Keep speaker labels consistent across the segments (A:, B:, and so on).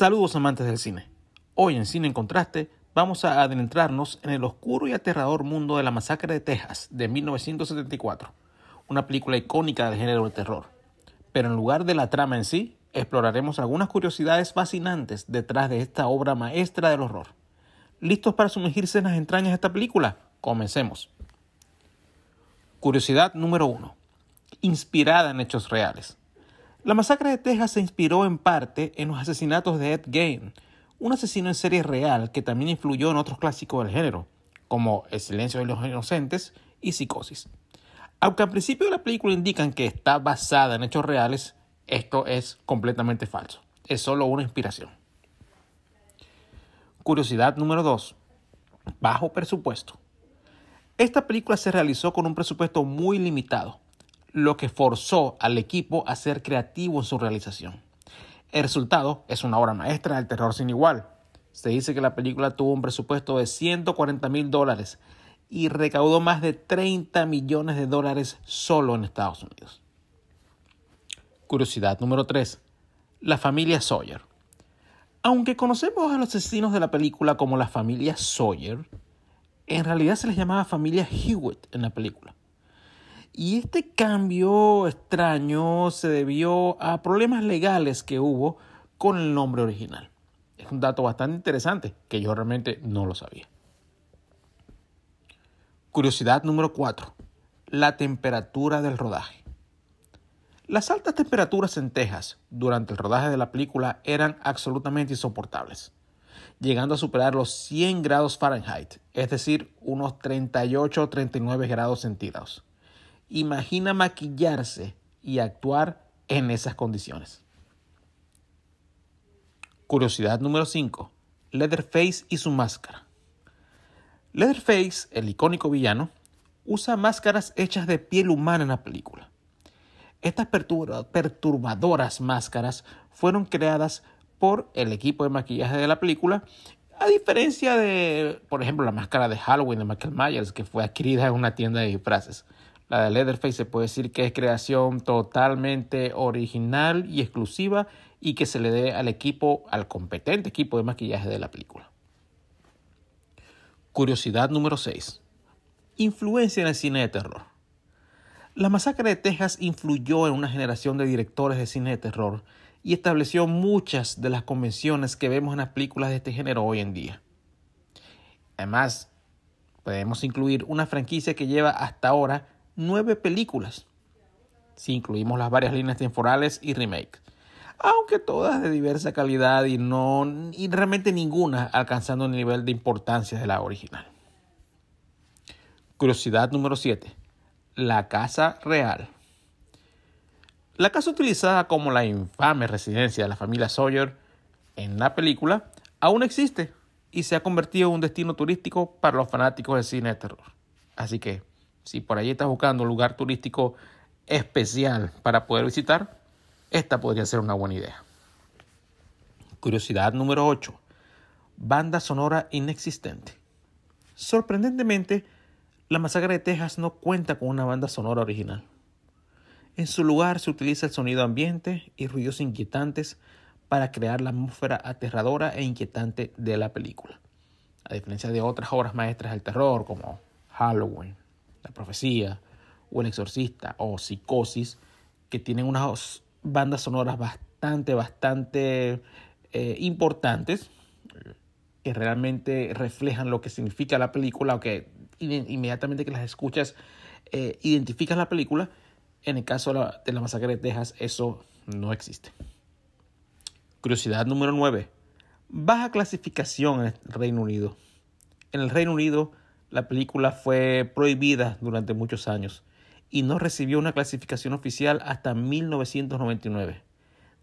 A: Saludos amantes del cine. Hoy en Cine en Contraste vamos a adentrarnos en el oscuro y aterrador mundo de la masacre de Texas de 1974, una película icónica del género de terror. Pero en lugar de la trama en sí, exploraremos algunas curiosidades fascinantes detrás de esta obra maestra del horror. ¿Listos para sumergirse en las entrañas de esta película? Comencemos. Curiosidad número 1. Inspirada en hechos reales. La masacre de Texas se inspiró en parte en los asesinatos de Ed Gein, un asesino en serie real que también influyó en otros clásicos del género, como El silencio de los inocentes y Psicosis. Aunque al principio de la película indican que está basada en hechos reales, esto es completamente falso. Es solo una inspiración. Curiosidad número 2. Bajo presupuesto. Esta película se realizó con un presupuesto muy limitado, lo que forzó al equipo a ser creativo en su realización. El resultado es una obra maestra del terror sin igual. Se dice que la película tuvo un presupuesto de 140 mil dólares y recaudó más de 30 millones de dólares solo en Estados Unidos. Curiosidad número 3. La familia Sawyer. Aunque conocemos a los asesinos de la película como la familia Sawyer, en realidad se les llamaba familia Hewitt en la película. Y este cambio extraño se debió a problemas legales que hubo con el nombre original. Es un dato bastante interesante que yo realmente no lo sabía. Curiosidad número 4. La temperatura del rodaje. Las altas temperaturas en Texas durante el rodaje de la película eran absolutamente insoportables, llegando a superar los 100 grados Fahrenheit, es decir, unos 38 o 39 grados centígrados. Imagina maquillarse y actuar en esas condiciones. Curiosidad número 5. Leatherface y su máscara. Leatherface, el icónico villano, usa máscaras hechas de piel humana en la película. Estas perturbadoras máscaras fueron creadas por el equipo de maquillaje de la película, a diferencia de, por ejemplo, la máscara de Halloween de Michael Myers, que fue adquirida en una tienda de disfraces. La de Leatherface se puede decir que es creación totalmente original y exclusiva y que se le dé al equipo, al competente equipo de maquillaje de la película. Curiosidad número 6. Influencia en el cine de terror. La masacre de Texas influyó en una generación de directores de cine de terror y estableció muchas de las convenciones que vemos en las películas de este género hoy en día. Además, podemos incluir una franquicia que lleva hasta ahora nueve películas, si incluimos las varias líneas temporales y remakes, aunque todas de diversa calidad y, no, y realmente ninguna alcanzando el nivel de importancia de la original. Curiosidad número 7. La Casa Real. La casa utilizada como la infame residencia de la familia Sawyer en la película aún existe y se ha convertido en un destino turístico para los fanáticos del cine de terror. Así que si por allí estás buscando un lugar turístico especial para poder visitar, esta podría ser una buena idea. Curiosidad número 8. Banda sonora inexistente. Sorprendentemente, la masacre de Texas no cuenta con una banda sonora original. En su lugar se utiliza el sonido ambiente y ruidos inquietantes para crear la atmósfera aterradora e inquietante de la película. A diferencia de otras obras maestras del terror como Halloween, la profecía o El exorcista o Psicosis, que tienen unas bandas sonoras bastante, bastante eh, importantes, que realmente reflejan lo que significa la película o que inmediatamente que las escuchas eh, identificas la película. En el caso de la, de la masacre de Texas, eso no existe. Curiosidad número 9. Baja clasificación en el Reino Unido. En el Reino Unido, la película fue prohibida durante muchos años y no recibió una clasificación oficial hasta 1999,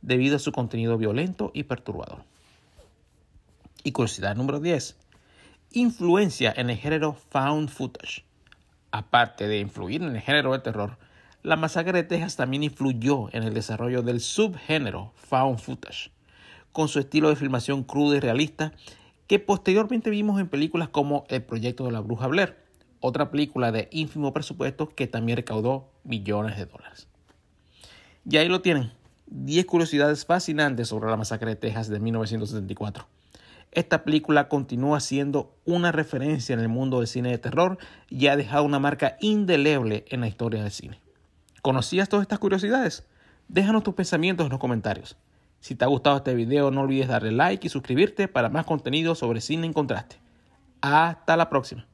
A: debido a su contenido violento y perturbador. Y curiosidad número 10. Influencia en el género found footage. Aparte de influir en el género de terror, la masacre de Texas también influyó en el desarrollo del subgénero found footage, con su estilo de filmación crudo y realista que posteriormente vimos en películas como El proyecto de la bruja Blair, otra película de ínfimo presupuesto que también recaudó millones de dólares. Y ahí lo tienen, 10 curiosidades fascinantes sobre la masacre de Texas de 1974. Esta película continúa siendo una referencia en el mundo del cine de terror y ha dejado una marca indeleble en la historia del cine. ¿Conocías todas estas curiosidades? Déjanos tus pensamientos en los comentarios. Si te ha gustado este video no olvides darle like y suscribirte para más contenido sobre cine en contraste. Hasta la próxima.